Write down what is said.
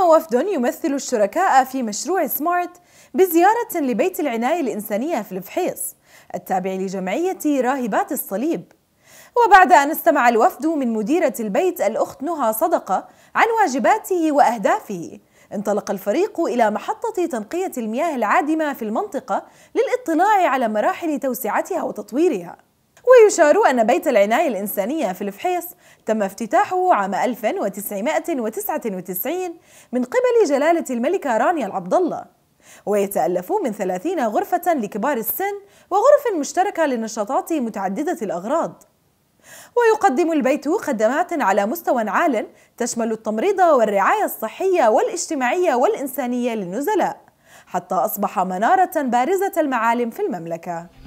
قام وفد يمثل الشركاء في مشروع سمارت بزيارة لبيت العناية الإنسانية في الفحيص التابع لجمعية راهبات الصليب وبعد أن استمع الوفد من مديرة البيت الأخت نهى صدقة عن واجباته وأهدافه انطلق الفريق إلى محطة تنقية المياه العادمة في المنطقة للاطلاع على مراحل توسعتها وتطويرها ويشار أن بيت العناية الإنسانية في الفحيص تم افتتاحه عام 1999 من قبل جلالة الملكة رانيا العبدالله ويتألف من 30 غرفة لكبار السن وغرف مشتركة للنشاطات متعددة الأغراض ويقدم البيت خدمات على مستوى عال تشمل التمريض والرعاية الصحية والاجتماعية والإنسانية للنزلاء حتى أصبح منارة بارزة المعالم في المملكة